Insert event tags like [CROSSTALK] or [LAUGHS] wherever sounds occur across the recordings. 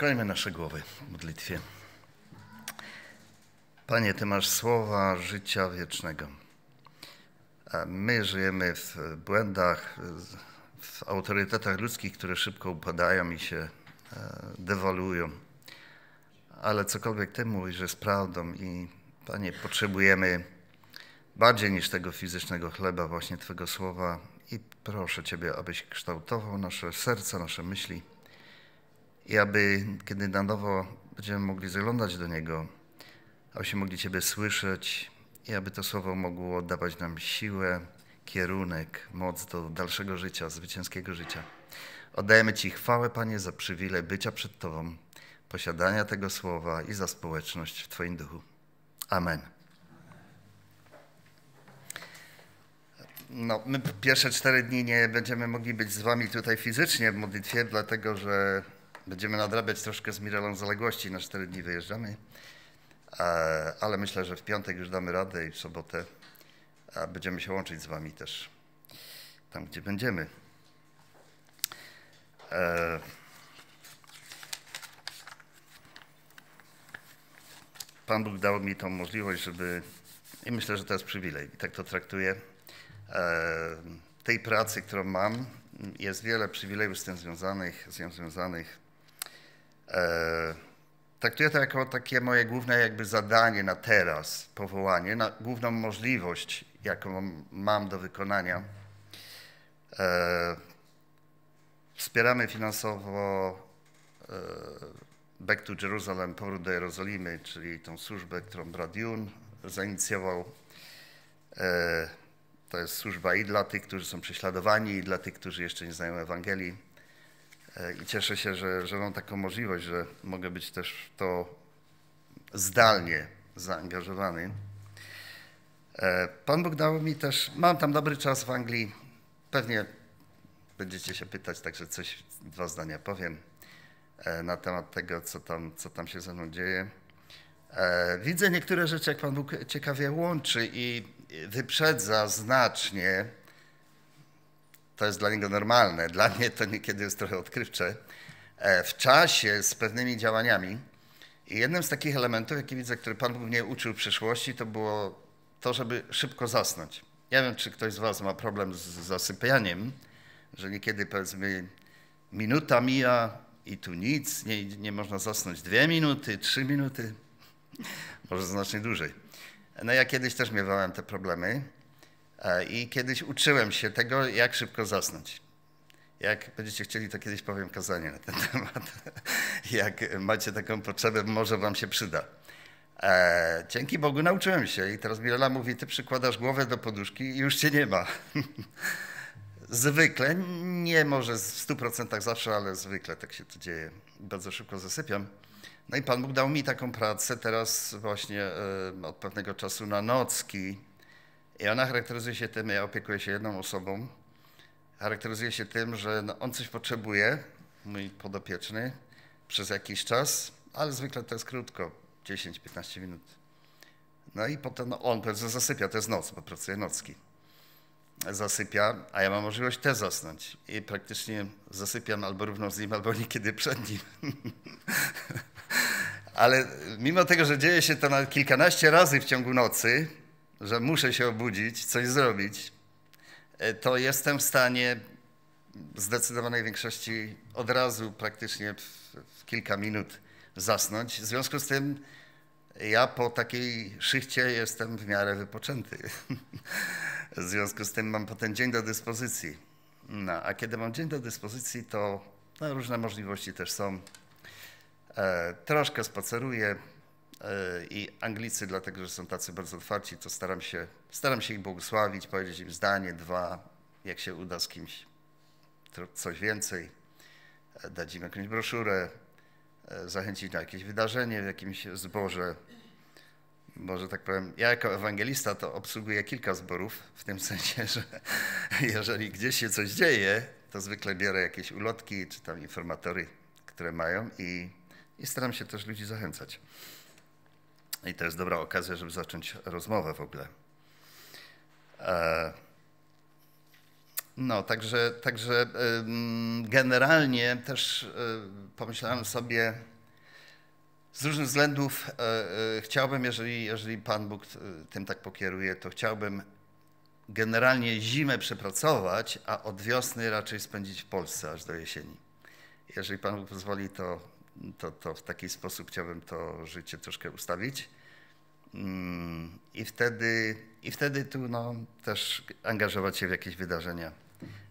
Skłaniamy nasze głowy w modlitwie. Panie, Ty masz słowa życia wiecznego. A my żyjemy w błędach, w autorytetach ludzkich, które szybko upadają i się e, dewaluują. Ale cokolwiek Ty mówisz, że jest prawdą i Panie, potrzebujemy bardziej niż tego fizycznego chleba, właśnie Twojego słowa i proszę Ciebie, abyś kształtował nasze serca, nasze myśli i aby kiedy na nowo będziemy mogli zaglądać do Niego, abyśmy mogli Ciebie słyszeć i aby to słowo mogło dawać nam siłę, kierunek, moc do dalszego życia, zwycięskiego życia. Oddajemy Ci chwałę, Panie, za przywilej bycia przed Tobą, posiadania tego słowa i za społeczność w Twoim duchu. Amen. No, my pierwsze cztery dni nie będziemy mogli być z Wami tutaj fizycznie w modlitwie, dlatego że Będziemy nadrabiać troszkę z Mirelą zaległości, na cztery dni wyjeżdżamy, e, ale myślę, że w piątek już damy radę i w sobotę będziemy się łączyć z Wami też tam, gdzie będziemy. E, Pan Bóg dał mi tą możliwość, żeby, i myślę, że to jest przywilej, i tak to traktuję. E, tej pracy, którą mam, jest wiele przywilejów z tym związanych, z nią związanych. E, traktuję to jako takie moje główne jakby zadanie na teraz, powołanie, na główną możliwość, jaką mam do wykonania. E, wspieramy finansowo e, Back to Jerusalem, Powrót do Jerozolimy, czyli tą służbę, którą Brad Jun zainicjował. To jest służba i dla tych, którzy są prześladowani, i dla tych, którzy jeszcze nie znają Ewangelii. E, I cieszę się, że, że mam taką możliwość, że mogę być też w to zdalnie zaangażowany. E, Pan Bóg dał mi też, mam tam dobry czas w Anglii. Pewnie będziecie się pytać, także coś, dwa zdania powiem e, na temat tego, co tam, co tam się ze mną dzieje. Widzę niektóre rzeczy, jak Pan Bóg ciekawie łączy i wyprzedza znacznie to jest dla niego normalne, dla mnie to niekiedy jest trochę odkrywcze, e, w czasie z pewnymi działaniami. I jednym z takich elementów, jaki widzę, który Pan mnie uczył w przeszłości, to było to, żeby szybko zasnąć. Ja wiem, czy ktoś z Was ma problem z zasypianiem, że niekiedy powiedzmy minuta mija i tu nic, nie, nie można zasnąć dwie minuty, trzy minuty, [LAUGHS] może znacznie dłużej. No ja kiedyś też miewałem te problemy E, I kiedyś uczyłem się tego, jak szybko zasnąć. Jak będziecie chcieli, to kiedyś powiem kazanie na ten [LAUGHS] temat. Jak macie taką potrzebę, może wam się przyda. E, dzięki Bogu nauczyłem się i teraz Mirela mówi, ty przykładasz głowę do poduszki i już cię nie ma. [LAUGHS] zwykle, nie może w 100% zawsze, ale zwykle tak się to dzieje. Bardzo szybko zasypiam. No i Pan Bóg dał mi taką pracę teraz właśnie e, od pewnego czasu na nocki, i ona charakteryzuje się tym, ja opiekuję się jedną osobą, charakteryzuje się tym, że no on coś potrzebuje, mój podopieczny, przez jakiś czas, ale zwykle to jest krótko, 10-15 minut. No i potem no on powiedzmy zasypia, to jest noc, bo pracuje nocki. Zasypia, a ja mam możliwość też zasnąć. I praktycznie zasypiam albo równo z nim, albo niekiedy przed nim. [LAUGHS] ale mimo tego, że dzieje się to na kilkanaście razy w ciągu nocy, że muszę się obudzić, coś zrobić, e, to jestem w stanie w zdecydowanej większości od razu, praktycznie w, w kilka minut zasnąć. W związku z tym ja po takiej szychcie jestem w miarę wypoczęty. [LAUGHS] w związku z tym mam potem dzień do dyspozycji. No, a kiedy mam dzień do dyspozycji, to no, różne możliwości też są. E, troszkę spaceruję, E, i Anglicy, dlatego że są tacy bardzo otwarci, to staram się, staram się ich błogosławić, powiedzieć im zdanie, dwa, jak się uda z kimś coś więcej, e, dać im jakąś broszurę, e, zachęcić na jakieś wydarzenie w jakimś zborze. Może tak powiem, ja jako ewangelista to obsługuję kilka zborów, w tym sensie, że [LAUGHS] jeżeli gdzieś się coś dzieje, to zwykle biorę jakieś ulotki czy tam informatory, które mają i, i staram się też ludzi zachęcać. No I to jest dobra okazja, żeby zacząć rozmowę w ogóle. E, no, także, także generalnie też e, pomyślałem sobie, z różnych względów e, chciałbym, jeżeli, jeżeli Pan Bóg tym tak pokieruje, to chciałbym generalnie zimę przepracować, a od wiosny raczej spędzić w Polsce aż do jesieni. Jeżeli Pan Bóg pozwoli, to to, to w taki sposób chciałbym to życie troszkę ustawić. Mm, I wtedy, i wtedy tu no, też angażować się w jakieś wydarzenia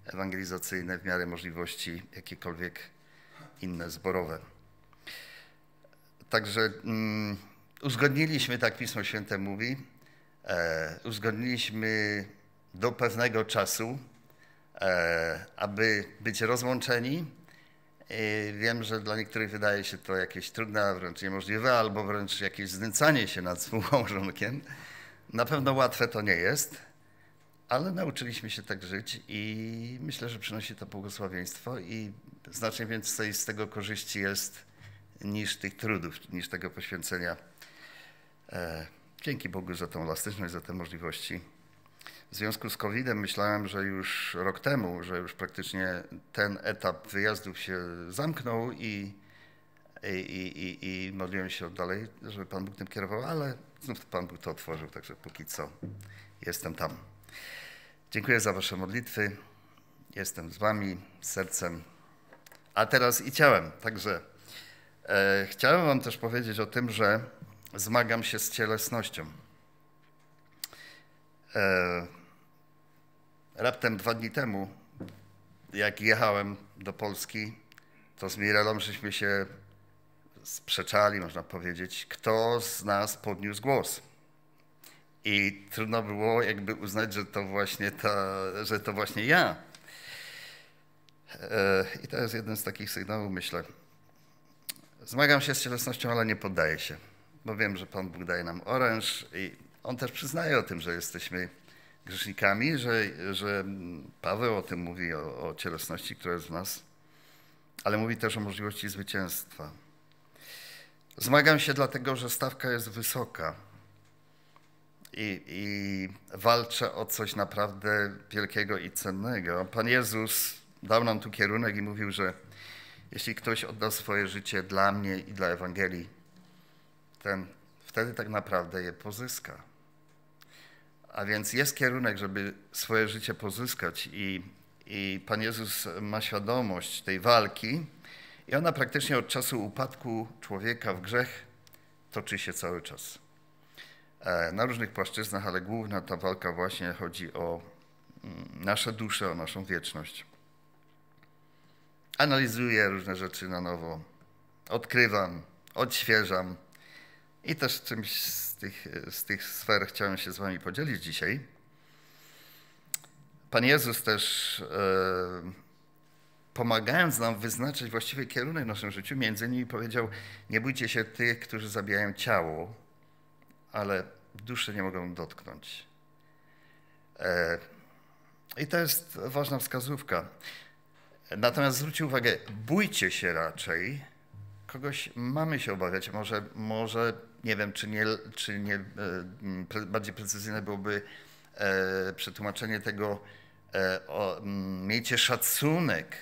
ewangelizacyjne w miarę możliwości, jakiekolwiek inne zborowe. Także um, uzgodniliśmy, tak Pismo Święte mówi, e, uzgodniliśmy do pewnego czasu, e, aby być rozłączeni, Wiem, że dla niektórych wydaje się to jakieś trudne, wręcz niemożliwe, albo wręcz jakieś znęcanie się nad współmałżonkiem. [LAUGHS] Na pewno łatwe to nie jest, ale nauczyliśmy się tak żyć i myślę, że przynosi to błogosławieństwo i znacznie więcej z tego korzyści jest niż tych trudów, niż tego poświęcenia. E, dzięki Bogu za tą elastyczność, za te możliwości. W związku z COVID-em myślałem, że już rok temu, że już praktycznie ten etap wyjazdów się zamknął i, i, i, i modliłem się dalej, żeby Pan Bóg tym kierował, ale znów Pan Bóg to otworzył, także póki co jestem tam. Dziękuję za Wasze modlitwy. Jestem z Wami sercem, a teraz i ciałem. Także e, chciałem Wam też powiedzieć o tym, że zmagam się z cielesnością. E, Raptem dwa dni temu, jak jechałem do Polski, to z Mirelą żeśmy się sprzeczali, można powiedzieć, kto z nas podniósł głos. I trudno było jakby uznać, że to właśnie, ta, że to właśnie ja. E, I to jest jeden z takich sygnałów, myślę. Zmagam się z cielesnością, ale nie poddaję się, bo wiem, że Pan Bóg daje nam oręż i On też przyznaje o tym, że jesteśmy grzesznikami, że, że Paweł o tym mówi, o, o cielesności, która jest w nas, ale mówi też o możliwości zwycięstwa. Zmagam się dlatego, że stawka jest wysoka i, i walczę o coś naprawdę wielkiego i cennego. Pan Jezus dał nam tu kierunek i mówił, że jeśli ktoś odda swoje życie dla mnie i dla Ewangelii, ten wtedy tak naprawdę je pozyska. A więc jest kierunek, żeby swoje życie pozyskać i, i Pan Jezus ma świadomość tej walki i ona praktycznie od czasu upadku człowieka w grzech toczy się cały czas. E, na różnych płaszczyznach, ale główna ta walka właśnie chodzi o mm, nasze dusze, o naszą wieczność. Analizuję różne rzeczy na nowo, odkrywam, odświeżam i też czymś tych, z tych sfer chciałem się z Wami podzielić dzisiaj. Pan Jezus też, e, pomagając nam wyznaczyć właściwy kierunek w naszym życiu, między innymi powiedział: Nie bójcie się tych, którzy zabijają ciało, ale duszy nie mogą dotknąć. E, I to jest ważna wskazówka. Natomiast zwróćcie uwagę, bójcie się raczej. Kogoś mamy się obawiać, może, może nie wiem, czy nie, czy nie e, bardziej precyzyjne byłoby e, przetłumaczenie tego, e, o, miejcie szacunek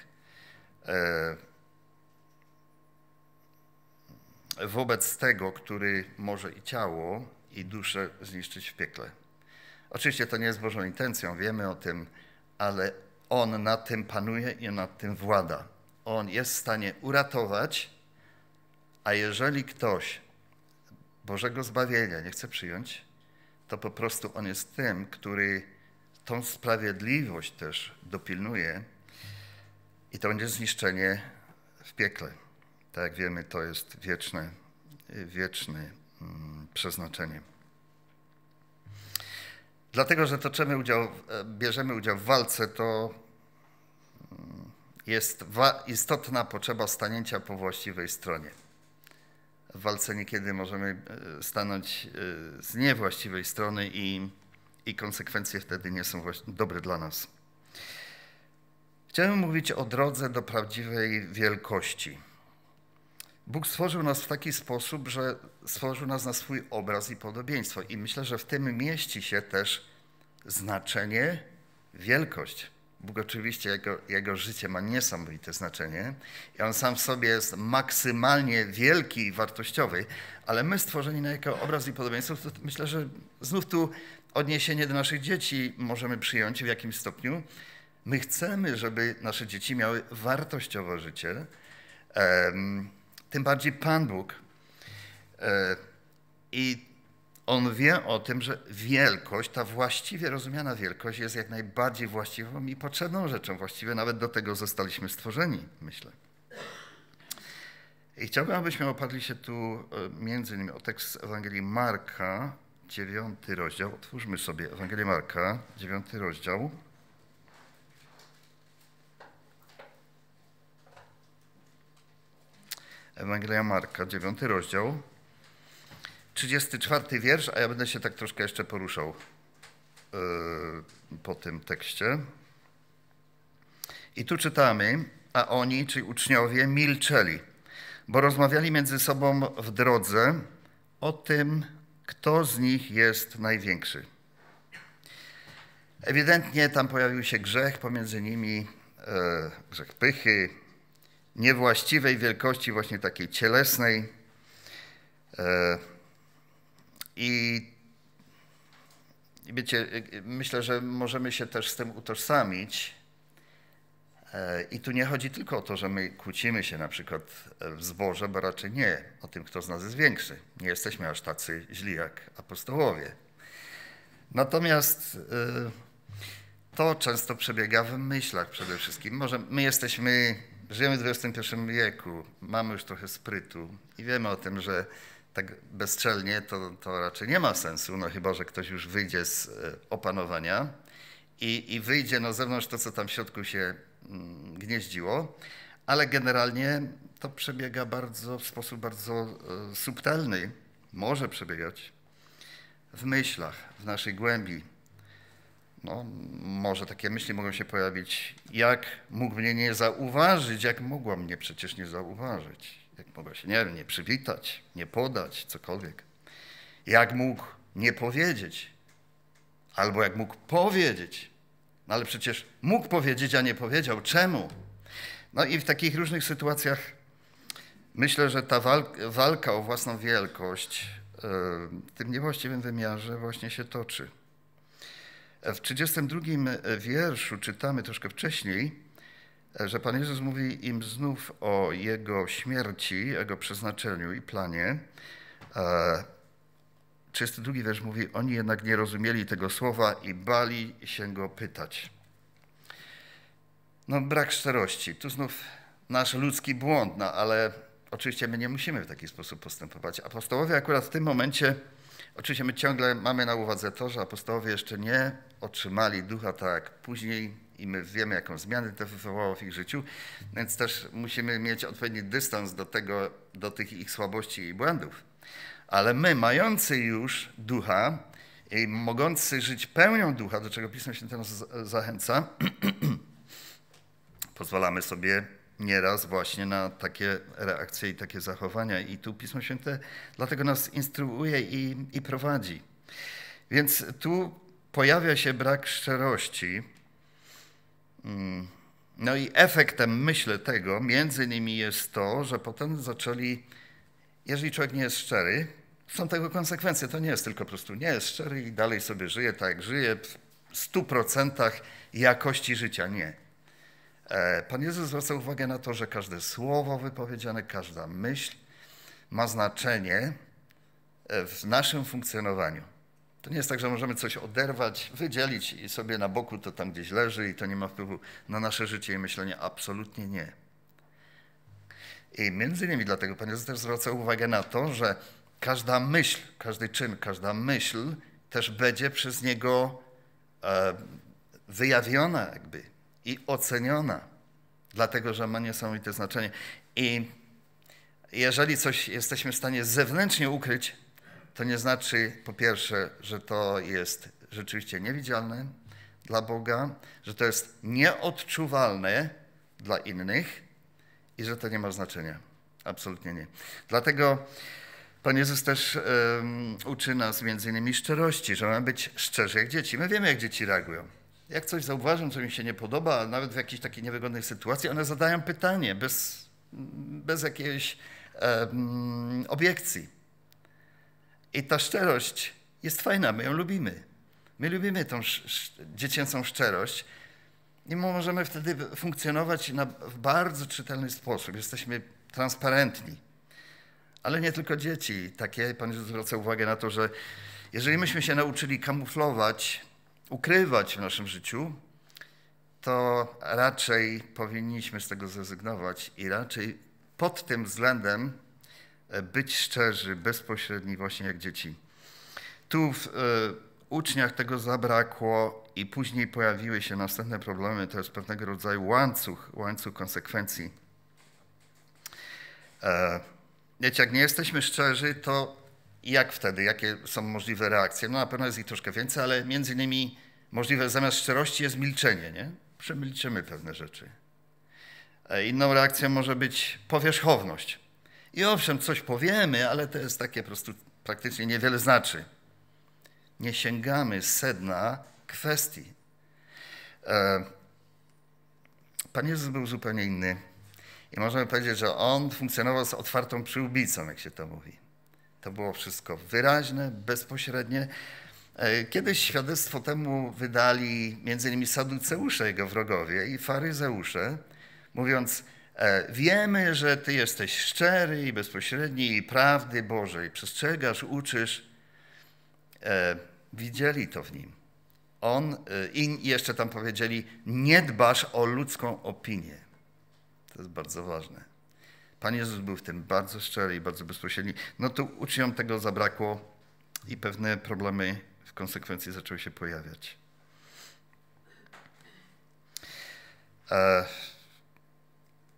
wobec tego, który może i ciało, i duszę zniszczyć w piekle. Oczywiście to nie jest Bożą intencją, wiemy o tym, ale On nad tym panuje i nad tym włada. On jest w stanie uratować, a jeżeli ktoś Bożego zbawienia nie chce przyjąć, to po prostu on jest tym, który tą sprawiedliwość też dopilnuje i to będzie zniszczenie w piekle. Tak jak wiemy, to jest wieczne, wieczne mm, przeznaczenie. Dlatego, że toczymy udział, e, bierzemy udział w walce, to mm, jest istotna potrzeba stanięcia po właściwej stronie w walce niekiedy możemy e, stanąć e, z niewłaściwej strony i, i konsekwencje wtedy nie są dobre dla nas. Chciałem mówić o drodze do prawdziwej wielkości. Bóg stworzył nas w taki sposób, że stworzył nas na swój obraz i podobieństwo. I myślę, że w tym mieści się też znaczenie, wielkość. Bóg oczywiście, jego, jego życie ma niesamowite znaczenie i on sam w sobie jest maksymalnie wielki i wartościowy, ale my stworzeni na jego obraz i podobieństwo, to myślę, że znów tu odniesienie do naszych dzieci możemy przyjąć w jakimś stopniu. My chcemy, żeby nasze dzieci miały wartościowe życie, tym bardziej Pan Bóg. E, I on wie o tym, że wielkość, ta właściwie rozumiana wielkość jest jak najbardziej właściwą i potrzebną rzeczą. Właściwie nawet do tego zostaliśmy stworzeni, myślę. I chciałbym, abyśmy oparli się tu e, między innymi o tekst z Ewangelii Marka, dziewiąty rozdział. Otwórzmy sobie Ewangelię Marka, dziewiąty rozdział. Ewangelia Marka, dziewiąty rozdział. 34 wiersz, a ja będę się tak troszkę jeszcze poruszał yy, po tym tekście. I tu czytamy, a oni, czyli uczniowie, milczeli, bo rozmawiali między sobą w drodze o tym, kto z nich jest największy. Ewidentnie tam pojawił się grzech pomiędzy nimi, e, grzech pychy, niewłaściwej wielkości, właśnie takiej cielesnej. E, i, wiecie, myślę, że możemy się też z tym utożsamić. E, I tu nie chodzi tylko o to, że my kłócimy się na przykład e, w zborze, bo raczej nie o tym, kto z nas jest większy. Nie jesteśmy aż tacy źli jak apostołowie. Natomiast e, to często przebiega w myślach przede wszystkim. Może my jesteśmy, żyjemy w XXI wieku, mamy już trochę sprytu i wiemy o tym, że tak bezczelnie to, to raczej nie ma sensu, no chyba, że ktoś już wyjdzie z e, opanowania i, i wyjdzie na no, zewnątrz to, co tam w środku się mm, gnieździło, ale generalnie to przebiega bardzo, w sposób bardzo e, subtelny, może przebiegać w myślach, w naszej głębi. No, może takie myśli mogą się pojawić, jak mógł mnie nie zauważyć, jak mogła mnie przecież nie zauważyć. Jak mogła się, nie nie przywitać, nie podać, cokolwiek. Jak mógł nie powiedzieć, albo jak mógł powiedzieć, no ale przecież mógł powiedzieć, a nie powiedział. Czemu? No i w takich różnych sytuacjach myślę, że ta walka, walka o własną wielkość e, w tym niewłaściwym wymiarze właśnie się toczy. E, w 32 e, wierszu czytamy troszkę wcześniej, że Pan Jezus mówi im znów o Jego śmierci, Jego przeznaczeniu i planie. 32 e, wiersz mówi, oni jednak nie rozumieli tego słowa i bali się Go pytać. No brak szczerości. Tu znów nasz ludzki błąd, no ale oczywiście my nie musimy w taki sposób postępować. Apostołowie akurat w tym momencie, oczywiście my ciągle mamy na uwadze to, że apostołowie jeszcze nie otrzymali ducha tak później i my wiemy, jaką zmianę to wywołało w ich życiu, więc też musimy mieć odpowiedni dystans do, tego, do tych ich słabości i błędów. Ale my, mający już ducha i mogący żyć pełnią ducha, do czego Pismo Święte nas zachęca, [CLEARS THROAT] pozwalamy sobie nieraz właśnie na takie reakcje i takie zachowania. I tu Pismo Święte dlatego nas instruuje i, i prowadzi. Więc tu pojawia się brak szczerości, no i efektem, myślę, tego między innymi jest to, że potem zaczęli, jeżeli człowiek nie jest szczery, są tego konsekwencje. To nie jest tylko po prostu nie jest szczery i dalej sobie żyje tak, żyje w 100% jakości życia. Nie. E, Pan Jezus zwraca uwagę na to, że każde słowo wypowiedziane, każda myśl ma znaczenie e, w naszym funkcjonowaniu. To nie jest tak, że możemy coś oderwać, wydzielić i sobie na boku to tam gdzieś leży i to nie ma wpływu na nasze życie i myślenie. Absolutnie nie. I między innymi dlatego Pan Jezus też zwraca uwagę na to, że każda myśl, każdy czyn, każda myśl też będzie przez Niego e, wyjawiona jakby i oceniona, dlatego że ma niesamowite znaczenie. I jeżeli coś jesteśmy w stanie zewnętrznie ukryć, to nie znaczy po pierwsze, że to jest rzeczywiście niewidzialne dla Boga, że to jest nieodczuwalne dla innych i że to nie ma znaczenia. Absolutnie nie. Dlatego Pan Jezus też um, uczy nas między innymi szczerości, że mamy być szczerzy jak dzieci. My wiemy, jak dzieci reagują. Jak coś zauważą, co mi się nie podoba, nawet w jakiejś takiej niewygodnej sytuacji, one zadają pytanie bez, bez jakiejś um, obiekcji. I ta szczerość jest fajna, my ją lubimy. My lubimy tą dziecięcą szczerość i możemy wtedy funkcjonować na, w bardzo czytelny sposób. Jesteśmy transparentni. Ale nie tylko dzieci. Takie, Pan Jezus zwraca uwagę na to, że jeżeli myśmy się nauczyli kamuflować, ukrywać w naszym życiu, to raczej powinniśmy z tego zrezygnować i raczej pod tym względem E, być szczerzy, bezpośredni, właśnie jak dzieci. Tu w e, uczniach tego zabrakło i później pojawiły się następne problemy. To jest pewnego rodzaju łańcuch, łańcuch konsekwencji. E, wiecie, jak nie jesteśmy szczerzy, to jak wtedy? Jakie są możliwe reakcje? No na pewno jest ich troszkę więcej, ale między innymi możliwe zamiast szczerości jest milczenie, nie? Przemilczymy pewne rzeczy. E, inną reakcją może być powierzchowność. I owszem, coś powiemy, ale to jest takie po prostu praktycznie niewiele znaczy. Nie sięgamy sedna kwestii. E, Pan Jezus był zupełnie inny. I możemy powiedzieć, że on funkcjonował z otwartą przyłbicą, jak się to mówi. To było wszystko wyraźne, bezpośrednie. E, kiedyś świadectwo temu wydali m.in. Saduceusze, jego wrogowie, i faryzeusze, mówiąc, E, wiemy, że Ty jesteś szczery i bezpośredni i prawdy Bożej. Przestrzegasz, uczysz. E, widzieli to w nim. On e, i jeszcze tam powiedzieli, nie dbasz o ludzką opinię. To jest bardzo ważne. Pan Jezus był w tym bardzo szczery i bardzo bezpośredni. No tu uczniom tego zabrakło i pewne problemy w konsekwencji zaczęły się pojawiać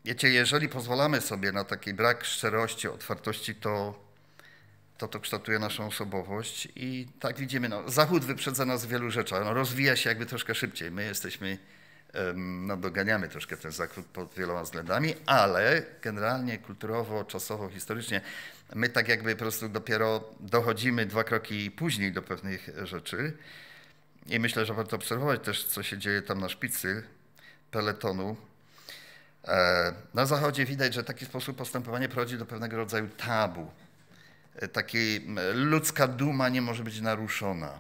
wiecie, jeżeli pozwalamy sobie na taki brak szczerości, otwartości, to to, to kształtuje naszą osobowość i tak widzimy, no, Zachód wyprzedza nas w wielu rzeczach, no, rozwija się jakby troszkę szybciej, my jesteśmy, no doganiamy troszkę ten Zachód pod wieloma względami, ale generalnie kulturowo, czasowo, historycznie my tak jakby po prostu dopiero dochodzimy dwa kroki później do pewnych rzeczy i myślę, że warto obserwować też, co się dzieje tam na szpicy peletonu, E, na Zachodzie widać, że taki sposób postępowania prowadzi do pewnego rodzaju tabu. E, taki ludzka duma nie może być naruszona.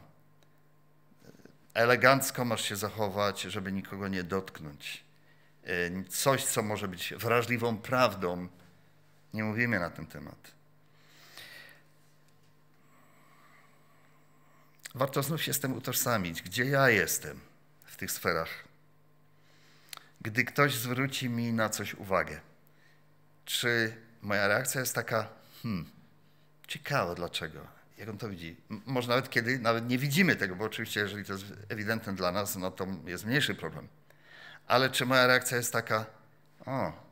Elegancko masz się zachować, żeby nikogo nie dotknąć. E, coś, co może być wrażliwą prawdą, nie mówimy na ten temat. Warto znów się z tym utożsamić, gdzie ja jestem w tych sferach gdy ktoś zwróci mi na coś uwagę? Czy moja reakcja jest taka, hmm, ciekawe dlaczego, jak on to widzi? Może nawet kiedy nawet nie widzimy tego, bo oczywiście jeżeli to jest ewidentne dla nas, no to jest mniejszy problem. Ale czy moja reakcja jest taka, o,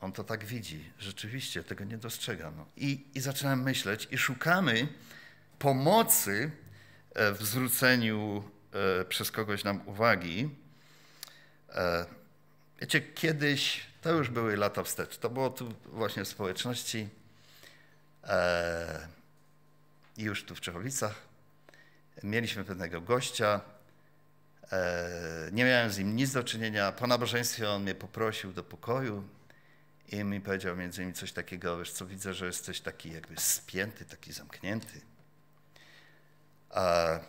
on to tak widzi, rzeczywiście, tego nie dostrzega. No. I, I zaczynam myśleć i szukamy pomocy e, w zwróceniu e, przez kogoś nam uwagi. E, Wiecie, kiedyś, to już były lata wstecz, to było tu właśnie w społeczności e, już tu w Czechowicach. Mieliśmy pewnego gościa, e, nie miałem z nim nic do czynienia. Po nabożeństwie on mnie poprosił do pokoju i mi powiedział między innymi coś takiego, wiesz co, widzę, że jesteś taki jakby spięty, taki zamknięty. E,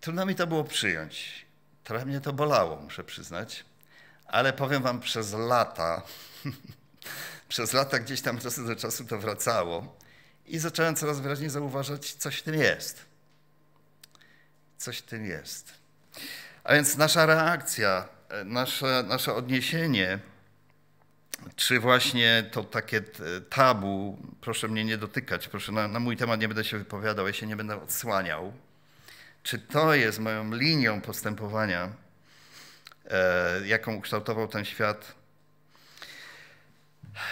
trudno mi to było przyjąć. Trochę mnie to bolało, muszę przyznać, ale powiem wam, przez lata, [LAUGHS] przez lata gdzieś tam czasu do czasu to wracało i zacząłem coraz wyraźniej zauważać, coś w tym jest. Coś w tym jest. A więc nasza reakcja, nasze, nasze odniesienie, czy właśnie to takie e, tabu, proszę mnie nie dotykać, proszę na, na mój temat nie będę się wypowiadał, ja się nie będę odsłaniał, czy to jest moją linią postępowania, e, jaką ukształtował ten świat?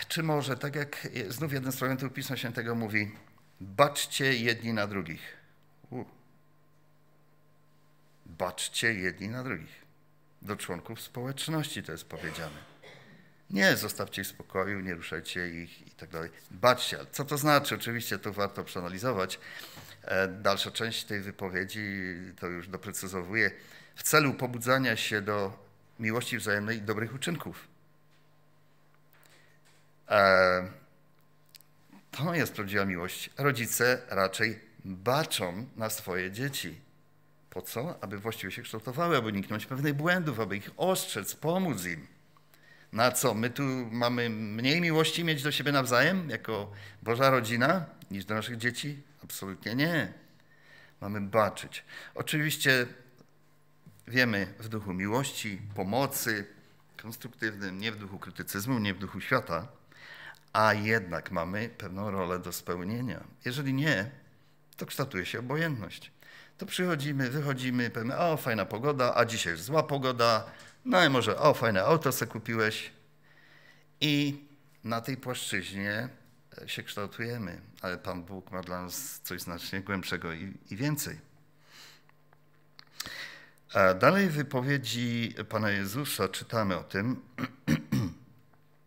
Czy może, tak jak znów jeden z fragmentów Pisma Świętego mówi, baczcie jedni na drugich. U. Baczcie jedni na drugich. Do członków społeczności to jest powiedziane. Nie, zostawcie ich w spokoju, nie ruszajcie ich i tak dalej. Baczcie, co to znaczy? Oczywiście to warto przeanalizować, E, dalsza część tej wypowiedzi to już doprecyzowuje. W celu pobudzania się do miłości wzajemnej i dobrych uczynków. E, to jest prawdziwa miłość. Rodzice raczej baczą na swoje dzieci. Po co? Aby właściwie się kształtowały, aby uniknąć pewnych błędów, aby ich ostrzec, pomóc im. Na co? My tu mamy mniej miłości mieć do siebie nawzajem, jako Boża rodzina, niż do naszych dzieci? Absolutnie nie. Mamy baczyć. Oczywiście wiemy w duchu miłości, pomocy konstruktywnym, nie w duchu krytycyzmu, nie w duchu świata, a jednak mamy pewną rolę do spełnienia. Jeżeli nie, to kształtuje się obojętność. To przychodzimy, wychodzimy, pewne, o fajna pogoda, a dzisiaj już zła pogoda, no i może, o fajne auto se kupiłeś. I na tej płaszczyźnie się kształtujemy, ale Pan Bóg ma dla nas coś znacznie głębszego i, i więcej. A dalej w wypowiedzi Pana Jezusa czytamy o tym.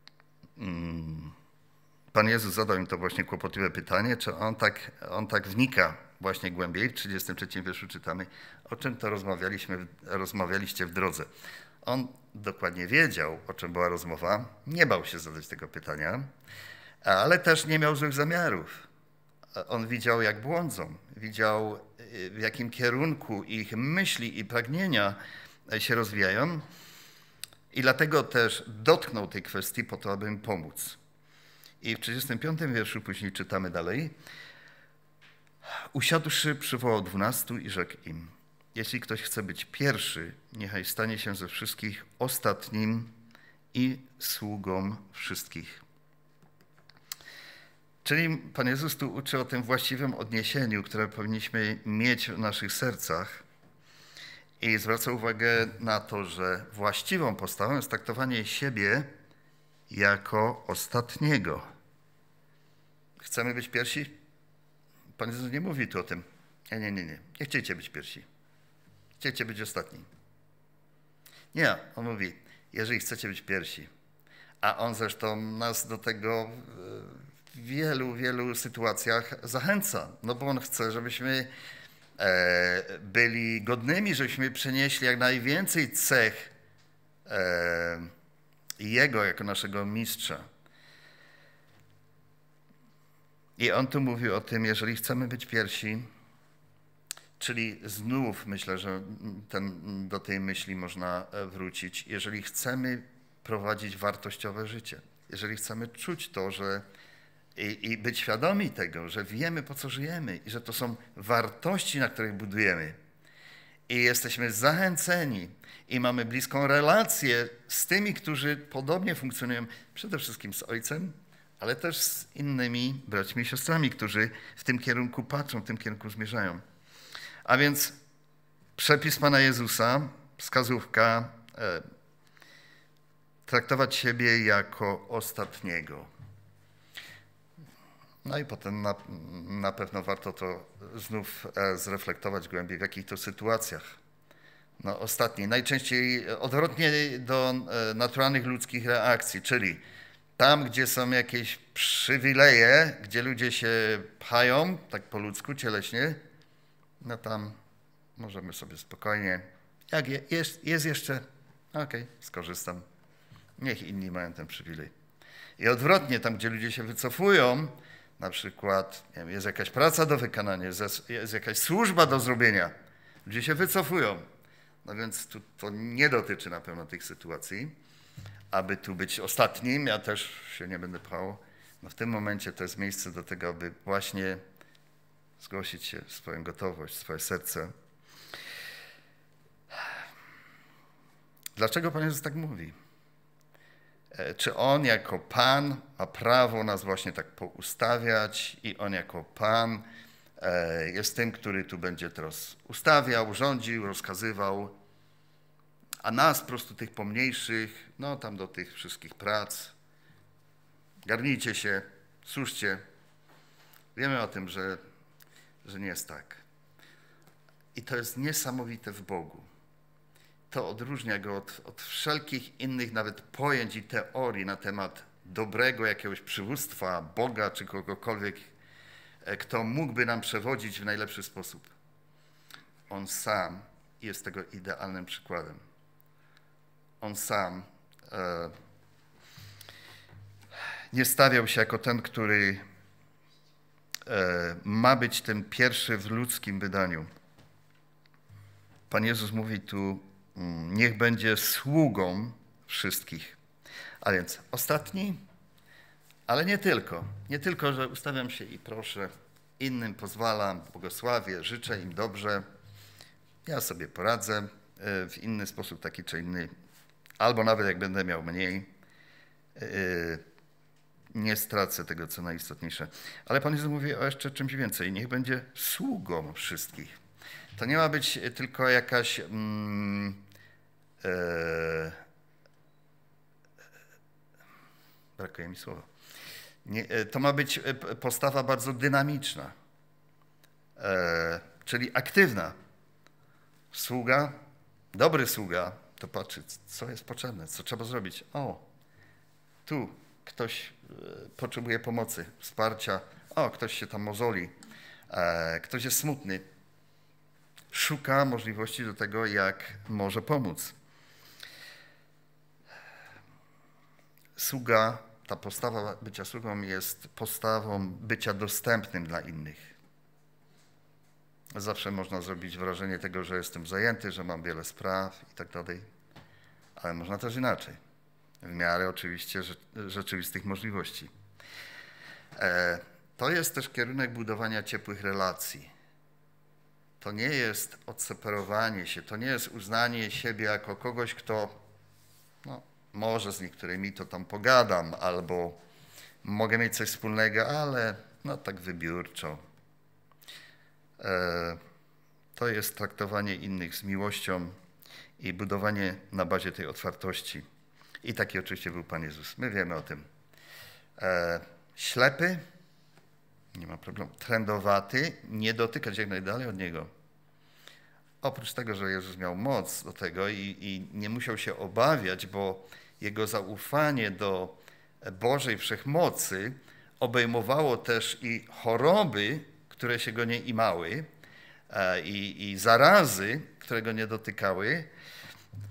[CLEARS THROAT] Pan Jezus zadał im to właśnie kłopotliwe pytanie, czy on tak, on tak wnika właśnie głębiej. W 33 wierszu czytamy, o czym to rozmawialiśmy, rozmawialiście w drodze. On dokładnie wiedział, o czym była rozmowa, nie bał się zadać tego pytania, ale też nie miał złych zamiarów. On widział, jak błądzą, widział, w jakim kierunku ich myśli i pragnienia się rozwijają. I dlatego też dotknął tej kwestii po to, aby im pomóc. I w 35 wierszu później czytamy dalej. Usiadłszy, przywołał dwunastu i rzekł im: Jeśli ktoś chce być pierwszy, niechaj stanie się ze wszystkich ostatnim i sługą wszystkich. Czyli Pan Jezus tu uczy o tym właściwym odniesieniu, które powinniśmy mieć w naszych sercach i zwraca uwagę na to, że właściwą postawą jest traktowanie siebie jako ostatniego. Chcemy być pierwsi? Pan Jezus nie mówi tu o tym. Nie, nie, nie, nie. Nie być pierwsi. Chcecie być ostatni. Nie, on mówi, jeżeli chcecie być pierwsi, a on zresztą nas do tego e, wielu, wielu sytuacjach zachęca, no bo on chce, żebyśmy e, byli godnymi, żebyśmy przenieśli jak najwięcej cech e, Jego jako naszego mistrza. I on tu mówi o tym, jeżeli chcemy być pierwsi, czyli znów myślę, że ten, do tej myśli można e, wrócić, jeżeli chcemy prowadzić wartościowe życie, jeżeli chcemy czuć to, że i, i być świadomi tego, że wiemy, po co żyjemy i że to są wartości, na których budujemy. I jesteśmy zachęceni i mamy bliską relację z tymi, którzy podobnie funkcjonują, przede wszystkim z Ojcem, ale też z innymi braćmi i siostrami, którzy w tym kierunku patrzą, w tym kierunku zmierzają. A więc przepis Pana Jezusa, wskazówka, e, traktować siebie jako ostatniego. No i potem na, na pewno warto to znów e, zreflektować głębiej, w jakich to sytuacjach. No, ostatni, najczęściej odwrotnie do e, naturalnych ludzkich reakcji, czyli tam, gdzie są jakieś przywileje, gdzie ludzie się pchają, tak po ludzku, cieleśnie, no tam możemy sobie spokojnie, jak je, jest, jest jeszcze, okej, okay, skorzystam. Niech inni mają ten przywilej. I odwrotnie, tam, gdzie ludzie się wycofują, na przykład wiem, jest jakaś praca do wykonania, jest, jakaś służba do zrobienia, ludzie się wycofują. No więc tu, to nie dotyczy na pewno tych sytuacji. Aby tu być ostatnim, ja też się nie będę pchał. No w tym momencie to jest miejsce do tego, aby właśnie zgłosić się, swoją gotowość, swoje serce. Dlaczego Pan Jezus tak mówi? E, czy on jako Pan ma prawo nas właśnie tak poustawiać i on jako Pan e, jest tym, który tu będzie teraz ustawiał, rządził, rozkazywał, a nas, po prostu tych pomniejszych, no tam do tych wszystkich prac, garnijcie się, słuszcie. Wiemy o tym, że, że nie jest tak. I to jest niesamowite w Bogu to odróżnia go od, od wszelkich innych nawet pojęć i teorii na temat dobrego jakiegoś przywództwa, Boga czy kogokolwiek, e, kto mógłby nam przewodzić w najlepszy sposób. On sam jest tego idealnym przykładem. On sam e, nie stawiał się jako ten, który e, ma być tym pierwszy w ludzkim wydaniu. Pan Jezus mówi tu Mm, niech będzie sługą wszystkich. A więc ostatni, ale nie tylko. Nie tylko, że ustawiam się i proszę, innym pozwalam, błogosławię, życzę im dobrze. Ja sobie poradzę e, w inny sposób, taki czy inny, albo nawet jak będę miał mniej, e, nie stracę tego, co najistotniejsze. Ale Pan Jezus mówi o jeszcze czymś więcej. Niech będzie sługą wszystkich. To nie ma być tylko jakaś. Mm, yy, brakuje mi słowa. Nie, e, to ma być e, postawa bardzo dynamiczna, czyli aktywna. Sługa, dobry sługa, to patrzy, co jest potrzebne, co trzeba zrobić. O, tu ktoś potrzebuje pomocy, wsparcia, o, ktoś się tam mozoli, ktoś jest smutny, szuka możliwości do tego, jak może pomóc. Sługa, ta postawa bycia sługą jest postawą bycia dostępnym dla innych. Zawsze można zrobić wrażenie tego, że jestem zajęty, że mam wiele spraw i tak dalej, ale można też inaczej, w miarę oczywiście rzeczywistych możliwości. E, to jest też kierunek budowania ciepłych relacji to nie jest odseparowanie się, to nie jest uznanie siebie jako kogoś, kto no, może z niektórymi to tam pogadam, albo mogę mieć coś wspólnego, ale no tak wybiórczo. E, to jest traktowanie innych z miłością i budowanie na bazie tej otwartości. I taki oczywiście był Pan Jezus. My wiemy o tym. E, ślepy nie ma problemu, trendowaty, nie dotykać jak najdalej od niego. Oprócz tego, że Jezus miał moc do tego i, i nie musiał się obawiać, bo jego zaufanie do Bożej Wszechmocy obejmowało też i choroby, które się go nie imały, e, i, i zarazy, które go nie dotykały,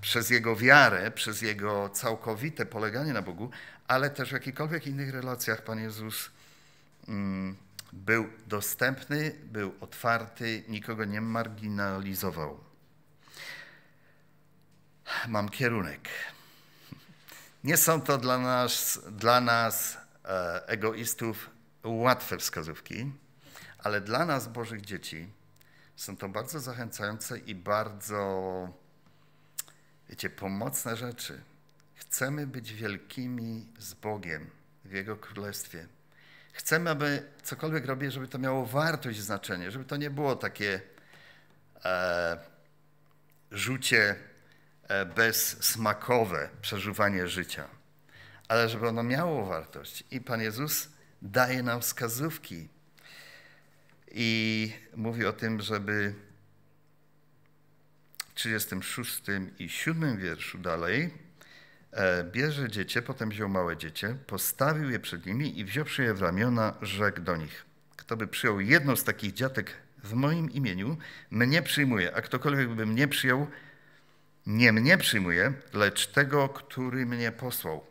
przez jego wiarę, przez jego całkowite poleganie na Bogu, ale też w jakichkolwiek innych relacjach Pan Jezus. Mm, był dostępny, był otwarty, nikogo nie marginalizował. Mam kierunek. Nie są to dla nas, dla nas e, egoistów łatwe wskazówki, ale dla nas, Bożych dzieci, są to bardzo zachęcające i bardzo, wiecie, pomocne rzeczy. Chcemy być wielkimi z Bogiem w Jego Królestwie. Chcemy, aby cokolwiek robię, żeby to miało wartość, znaczenie, żeby to nie było takie e, rzucie e, bezsmakowe, przeżywanie życia, ale żeby ono miało wartość. I Pan Jezus daje nam wskazówki i mówi o tym, żeby w 36 i 7 wierszu dalej E, bierze dziecię, potem wziął małe dziecię, postawił je przed nimi i wziąwszy je w ramiona, rzekł do nich. Kto by przyjął jedną z takich dziatek w moim imieniu, mnie przyjmuje, a ktokolwiek by mnie przyjął, nie mnie przyjmuje, lecz tego, który mnie posłał.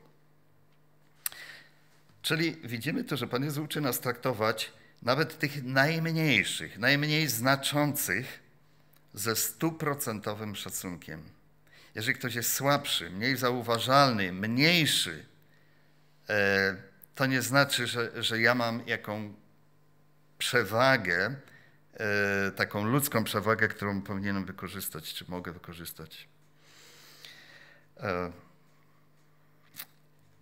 Czyli widzimy to, że Pan Jezus uczy nas traktować nawet tych najmniejszych, najmniej znaczących ze stuprocentowym szacunkiem. Jeżeli ktoś jest słabszy, mniej zauważalny, mniejszy, e, to nie znaczy, że, że ja mam jaką przewagę, e, taką ludzką przewagę, którą powinienem wykorzystać, czy mogę wykorzystać. E,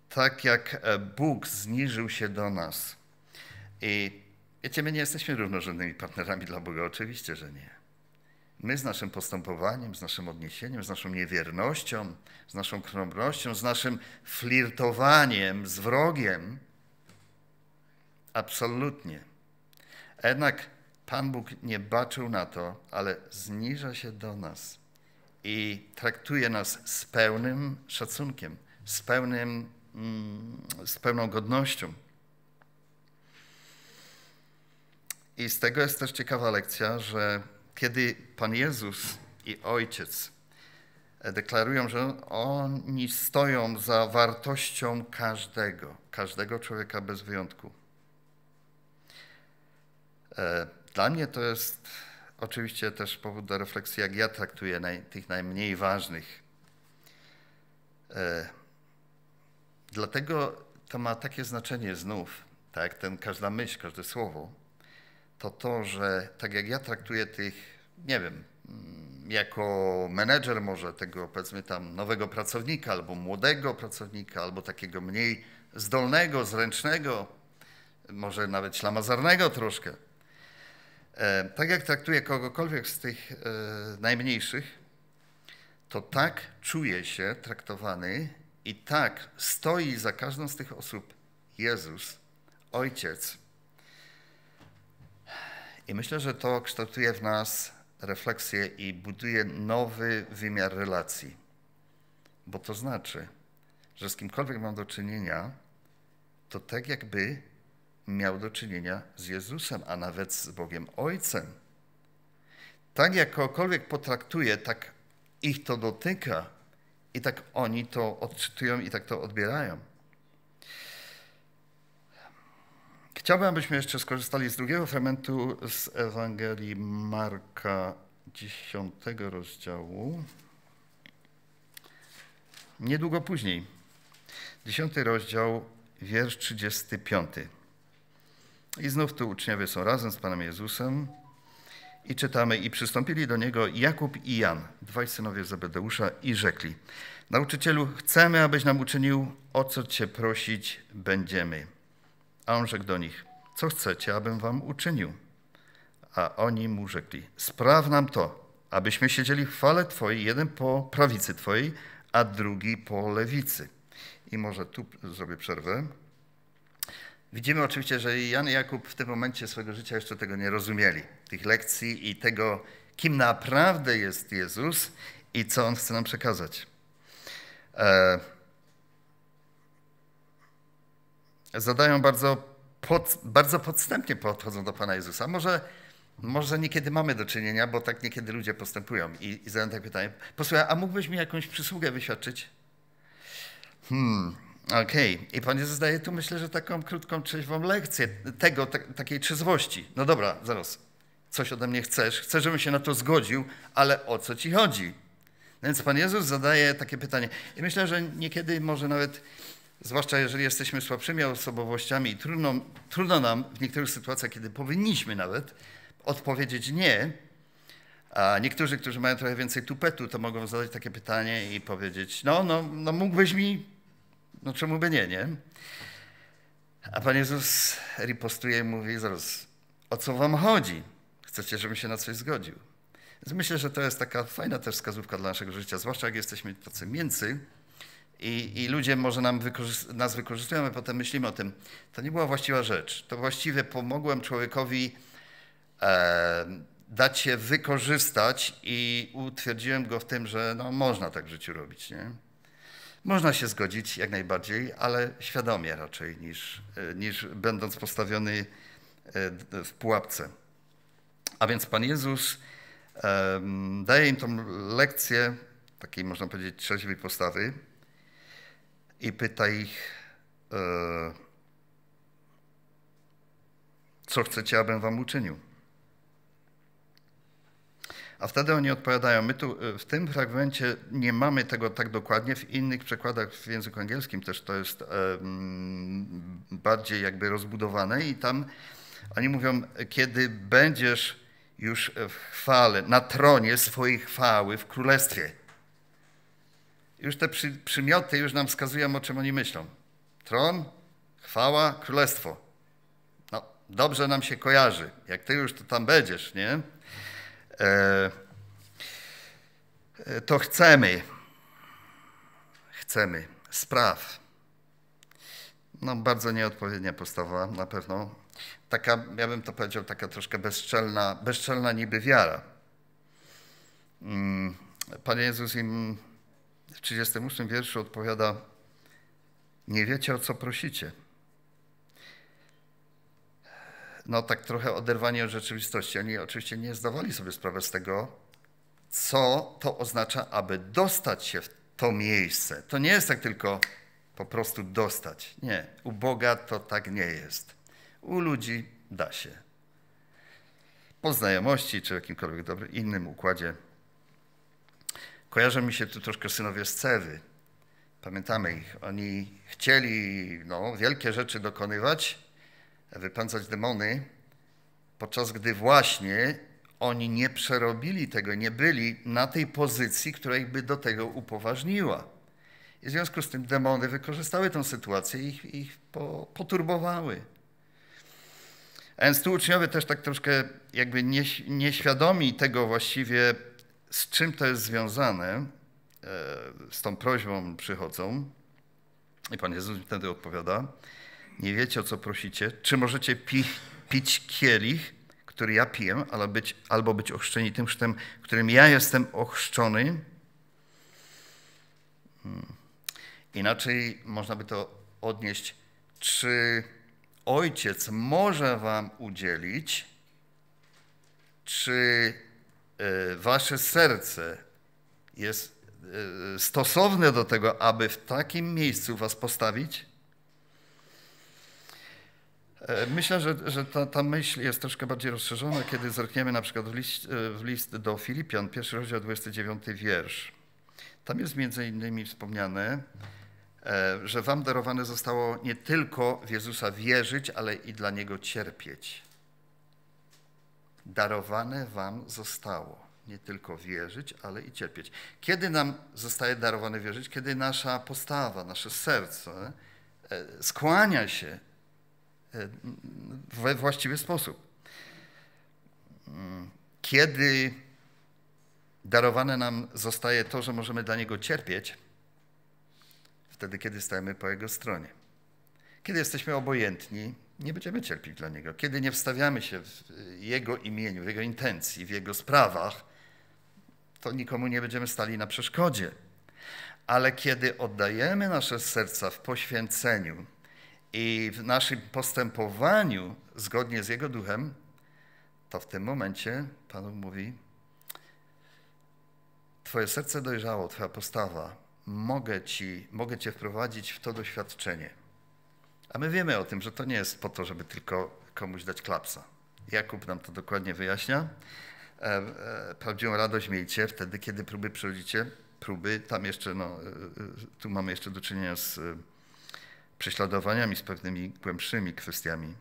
tak jak Bóg zniżył się do nas. I wiecie, my nie jesteśmy równorzędnymi partnerami dla Boga, oczywiście, że nie. My z naszym postępowaniem, z naszym odniesieniem, z naszą niewiernością, z naszą kromnością, z naszym flirtowaniem z wrogiem, absolutnie. A jednak Pan Bóg nie baczył na to, ale zniża się do nas i traktuje nas z pełnym szacunkiem, z, pełnym, mm, z pełną godnością. I z tego jest też ciekawa lekcja, że kiedy Pan Jezus i Ojciec e, deklarują, że oni stoją za wartością każdego, każdego człowieka bez wyjątku. E, dla mnie to jest oczywiście też powód do refleksji, jak ja traktuję naj, tych najmniej ważnych. E, dlatego to ma takie znaczenie znów, tak, ten, każda myśl, każde słowo to to, że tak jak ja traktuję tych, nie wiem, mm, jako menedżer może tego powiedzmy tam nowego pracownika albo młodego pracownika, albo takiego mniej zdolnego, zręcznego, może nawet ślamazarnego troszkę. E, tak jak traktuję kogokolwiek z tych e, najmniejszych, to tak czuje się traktowany i tak stoi za każdą z tych osób Jezus, Ojciec, i myślę, że to kształtuje w nas refleksję i buduje nowy wymiar relacji. Bo to znaczy, że z kimkolwiek mam do czynienia, to tak jakby miał do czynienia z Jezusem, a nawet z Bogiem Ojcem. Tak jak kogokolwiek potraktuje, tak ich to dotyka i tak oni to odczytują i tak to odbierają. Chciałbym, abyśmy jeszcze skorzystali z drugiego fragmentu z Ewangelii Marka, dziesiątego rozdziału. Niedługo później, dziesiąty rozdział, wiersz 35. I znów tu uczniowie są razem z Panem Jezusem i czytamy, i przystąpili do Niego Jakub i Jan, dwaj synowie Zebedeusza, i rzekli, Nauczycielu, chcemy, abyś nam uczynił, o co Cię prosić będziemy. A on rzekł do nich, co chcecie, abym wam uczynił? A oni mu rzekli, spraw nam to, abyśmy siedzieli w fale Twojej, jeden po prawicy Twojej, a drugi po lewicy. I może tu zrobię przerwę. Widzimy oczywiście, że Jan i Jakub w tym momencie swojego życia jeszcze tego nie rozumieli, tych lekcji i tego, kim naprawdę jest Jezus i co On chce nam przekazać. E, zadają bardzo, pod, bardzo podstępnie podchodzą do Pana Jezusa. Może, może niekiedy mamy do czynienia, bo tak niekiedy ludzie postępują. I, i takie pytanie, posłuchaj, a mógłbyś mi jakąś przysługę wyświadczyć? Hmm, okej. Okay. I Pan Jezus daje tu, myślę, że taką krótką, trzeźwą lekcję tego, takiej trzeźwości. No dobra, zaraz, coś ode mnie chcesz, chcę, żebym się na to zgodził, ale o co ci chodzi? Więc Pan Jezus zadaje takie pytanie. I myślę, że niekiedy może nawet zwłaszcza jeżeli jesteśmy słabszymi osobowościami i trudno, trudno nam w niektórych sytuacjach, kiedy powinniśmy nawet odpowiedzieć nie, a niektórzy, którzy mają trochę więcej tupetu, to mogą zadać takie pytanie i powiedzieć, no, no, no mógłbyś mi, no czemu by nie, nie? A Pan Jezus ripostuje i mówi, zaraz, o co wam chodzi? Chcecie, żebym się na coś zgodził? Więc myślę, że to jest taka fajna też wskazówka dla naszego życia, zwłaszcza jak jesteśmy tacy między i, i ludzie może nam wykorzy nas wykorzystują, a potem myślimy o tym. To nie była właściwa rzecz. To właściwie pomogłem człowiekowi e, dać się wykorzystać i utwierdziłem go w tym, że no, można tak w życiu robić. Nie? Można się zgodzić jak najbardziej, ale świadomie raczej niż, e, niż będąc postawiony e, w pułapce. A więc Pan Jezus daje im tą lekcję takiej, można powiedzieć, trzeźwej postawy, i pyta ich, e, co chcecie, abym wam uczynił. A wtedy oni odpowiadają, my tu e, w tym fragmencie nie mamy tego tak dokładnie, w innych przekładach w języku angielskim też to jest e, mm, bardziej jakby rozbudowane i tam oni mówią, kiedy będziesz już w chwale, na tronie swojej chwały w królestwie już te przy, przymioty już nam wskazują, o czym oni myślą. Tron, chwała, królestwo. No, dobrze nam się kojarzy. Jak ty już to tam będziesz, nie? E, e to chcemy. Chcemy spraw. No, bardzo nieodpowiednia postawa na pewno. Taka, ja bym to powiedział, taka troszkę bezczelna, bezczelna niby wiara. Mm, Pan Jezus im w 38 wierszu odpowiada: Nie wiecie o co prosicie. No, tak trochę oderwanie od rzeczywistości. Oni oczywiście nie zdawali sobie sprawy z tego, co to oznacza, aby dostać się w to miejsce. To nie jest tak tylko po prostu dostać. Nie, u Boga to tak nie jest. U ludzi da się. Po znajomości czy w jakimkolwiek dobrym innym układzie Kojarzą mi się tu troszkę synowie z Cewy. Pamiętamy ich. Oni chcieli no, wielkie rzeczy dokonywać, wypędzać demony, podczas gdy właśnie oni nie przerobili tego, nie byli na tej pozycji, która ich by do tego upoważniła. I w związku z tym demony wykorzystały tę sytuację i ich, ich po, poturbowały. A więc tu uczniowie też tak troszkę jakby nieświadomi tego właściwie z czym to jest związane, e, z tą prośbą przychodzą i Pan Jezus wtedy odpowiada, nie wiecie o co prosicie, czy możecie pi pić kielich, który ja piję, albo być, albo być ochrzczeni tym chrztem, którym ja jestem ochrzczony? Hmm. Inaczej można by to odnieść, czy Ojciec może wam udzielić, czy Y, wasze serce jest y, stosowne do tego, aby w takim miejscu was postawić? E, myślę, że, że ta, ta, myśl jest troszkę bardziej rozszerzona, kiedy zerkniemy na przykład w list, y, w list do Filipian, pierwszy rozdział, 29 wiersz. Tam jest między innymi wspomniane, e, że wam darowane zostało nie tylko w Jezusa wierzyć, ale i dla Niego cierpieć darowane wam zostało. Nie tylko wierzyć, ale i cierpieć. Kiedy nam zostaje darowane wierzyć? Kiedy nasza postawa, nasze serce e, skłania się e, we właściwy sposób. Mm, kiedy darowane nam zostaje to, że możemy dla Niego cierpieć, wtedy, kiedy stajemy po Jego stronie. Kiedy jesteśmy obojętni, nie będziemy cierpić dla Niego. Kiedy nie wstawiamy się w Jego imieniu, w Jego intencji, w Jego sprawach, to nikomu nie będziemy stali na przeszkodzie. Ale kiedy oddajemy nasze serca w poświęceniu i w naszym postępowaniu zgodnie z Jego duchem, to w tym momencie Pan mówi: Twoje serce dojrzało, Twoja postawa, mogę, ci, mogę Cię wprowadzić w to doświadczenie. A my wiemy o tym, że to nie jest po to, żeby tylko komuś dać klapsa. Jakub nam to dokładnie wyjaśnia. E, e, prawdziwą radość miejcie wtedy, kiedy próby przechodzicie. Próby, tam jeszcze, no, e, tu mamy jeszcze do czynienia z prześladowaniami, z pewnymi głębszymi kwestiami.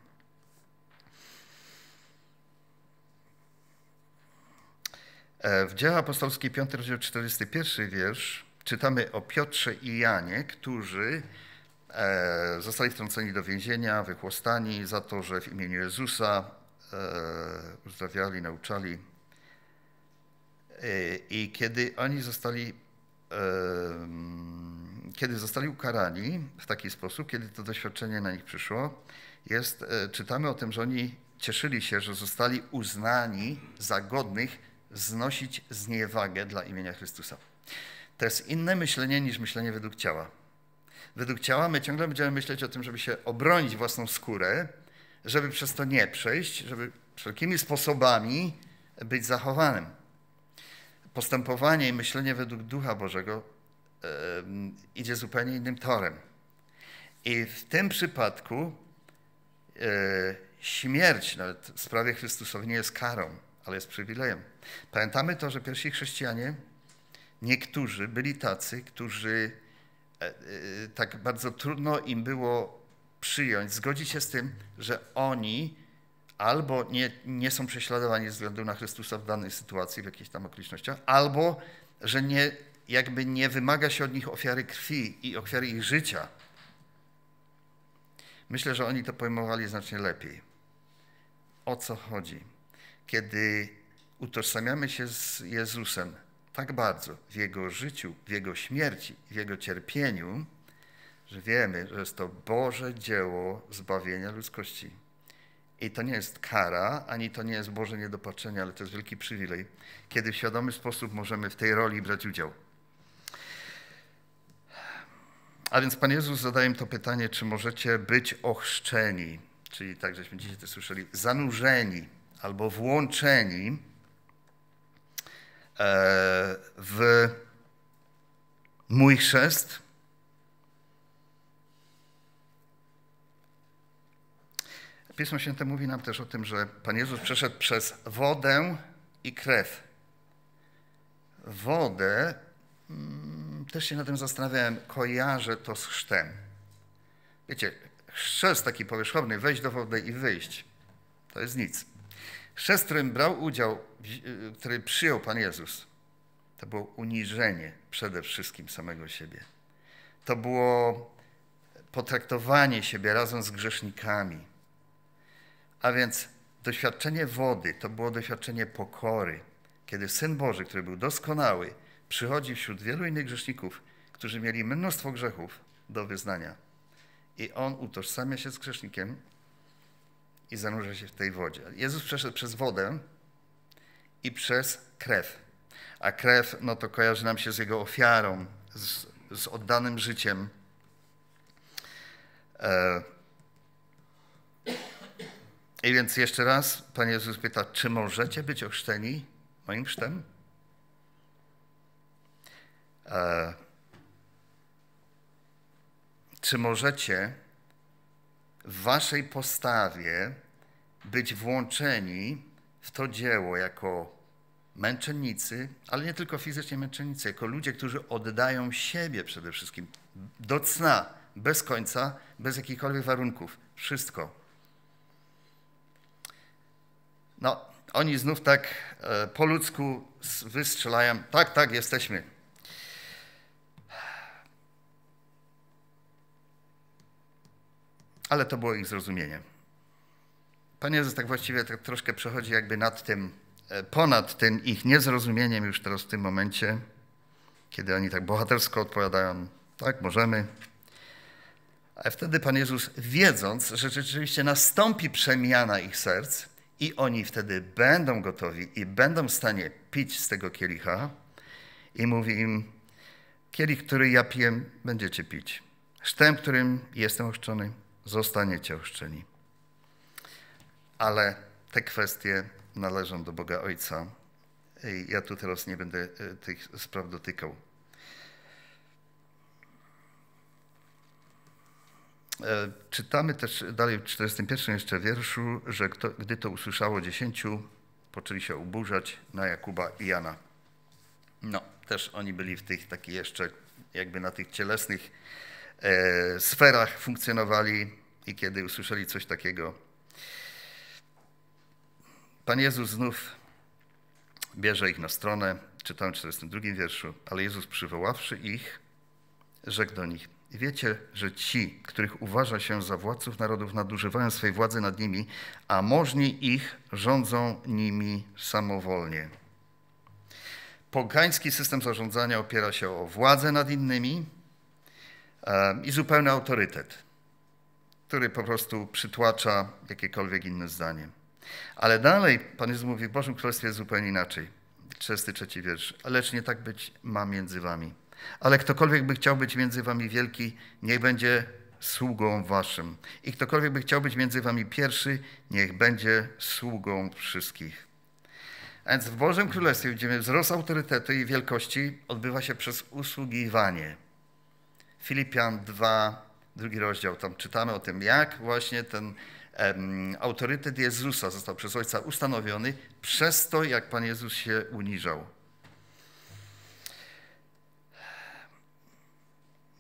W dziele apostolskiej 5, rozdział 41 wiersz czytamy o Piotrze i Janie, którzy E, zostali wtrąceni do więzienia, wychłostani za to, że w imieniu Jezusa e, uzdrawiali, nauczali. E, I kiedy oni zostali, kiedy zostali ukarani w taki sposób, kiedy to doświadczenie na nich przyszło, jest, czytamy o tym, że oni cieszyli się, że zostali uznani za godnych znosić zniewagę dla imienia Chrystusa. To jest inne myślenie niż myślenie według ciała według ciała, my ciągle będziemy myśleć o tym, żeby się obronić własną skórę, żeby przez to nie przejść, żeby wszelkimi sposobami być zachowanym. Postępowanie i myślenie według Ducha Bożego yy, idzie zupełnie innym torem. I w tym przypadku yy, śmierć nawet w sprawie Chrystusowi nie jest karą, ale jest przywilejem. Pamiętamy to, że pierwsi chrześcijanie, niektórzy byli tacy, którzy E, e, tak bardzo trudno im było przyjąć, zgodzić się z tym, że oni albo nie, nie są prześladowani ze względu na Chrystusa w danej sytuacji, w jakichś tam okolicznościach, albo że nie, jakby nie wymaga się od nich ofiary krwi i ofiary ich życia. Myślę, że oni to pojmowali znacznie lepiej. O co chodzi? Kiedy utożsamiamy się z Jezusem, tak bardzo w Jego życiu, w Jego śmierci, w Jego cierpieniu, że wiemy, że jest to Boże dzieło zbawienia ludzkości. I to nie jest kara, ani to nie jest Boże niedopatrzenie, ale to jest wielki przywilej, kiedy w świadomy sposób możemy w tej roli brać udział. A więc Pan Jezus zadaje im to pytanie, czy możecie być ochrzczeni, czyli tak żeśmy dzisiaj to słyszeli, zanurzeni albo włączeni E, w mój chrzest. Pismo Święte mówi nam też o tym, że Pan Jezus przeszedł przez wodę i krew. Wodę, mm, też się na tym zastanawiałem, kojarzę to z chrztem. Wiecie, chrzest taki powierzchowny, wejść do wody i wyjść, to jest nic którym brał udział, e, który przyjął Pan Jezus. To było uniżenie przede wszystkim samego siebie. To było potraktowanie siebie razem z grzesznikami. A więc doświadczenie wody to było doświadczenie pokory, kiedy Syn Boży, który był doskonały, przychodzi wśród wielu innych grzeszników, którzy mieli mnóstwo grzechów do wyznania. I on utożsamia się z grzesznikiem i zanurza się w tej wodzie. Jezus przeszedł przez wodę i przez krew. A krew, no to kojarzy nam się z jego ofiarą, z, z oddanym życiem. E... I więc jeszcze raz Pan Jezus pyta, czy możecie być ochrzczeni moim chrztem? E... Czy możecie w waszej postawie być włączeni w to dzieło jako męczennicy, ale nie tylko fizycznie męczennicy, jako ludzie, którzy oddają siebie przede wszystkim do cna, bez końca, bez jakichkolwiek warunków. Wszystko. No, oni znów tak e, po ludzku wystrzelają, tak, tak, jesteśmy. ale to było ich zrozumienie. Pan Jezus tak właściwie tak troszkę przechodzi jakby nad tym, e, ponad tym ich niezrozumieniem już teraz w tym momencie, kiedy oni tak bohatersko odpowiadają, tak, możemy. A wtedy Pan Jezus, wiedząc, że rzeczywiście nastąpi przemiana ich serc i oni wtedy będą gotowi i będą w stanie pić z tego kielicha i mówi im, kielich, który ja piję, będziecie pić. Sztem, którym jestem ochrzczony, zostaniecie oszczeni. Ale te kwestie należą do Boga Ojca. Ja tu teraz nie będę e, tych spraw dotykał. E, czytamy też dalej w 41 jeszcze wierszu, że kto, gdy to usłyszało dziesięciu, poczęli się uburzać na Jakuba i Jana. No, też oni byli w tych takich jeszcze, jakby na tych cielesnych E, sferach funkcjonowali i kiedy usłyszeli coś takiego. Pan Jezus znów bierze ich na stronę, czytałem w 42 wierszu, ale Jezus przywoławszy ich, rzekł do nich, wiecie, że ci, których uważa się za władców narodów, nadużywają swej władzy nad nimi, a możni ich rządzą nimi samowolnie. Pogański system zarządzania opiera się o władzę nad innymi, i zupełny autorytet, który po prostu przytłacza jakiekolwiek inne zdanie. Ale dalej Pan Jezus mówi, w Bożym Królestwie jest zupełnie inaczej. 33 wiersz. Lecz nie tak być ma między wami. Ale ktokolwiek by chciał być między wami wielki, niech będzie sługą waszym. I ktokolwiek by chciał być między wami pierwszy, niech będzie sługą wszystkich. A więc w Bożym Królestwie, gdzie wzrost autorytetu i wielkości odbywa się przez usługiwanie Filipian 2, drugi rozdział, tam czytamy o tym, jak właśnie ten autorytet Jezusa został przez Ojca ustanowiony przez to, jak Pan Jezus się uniżał.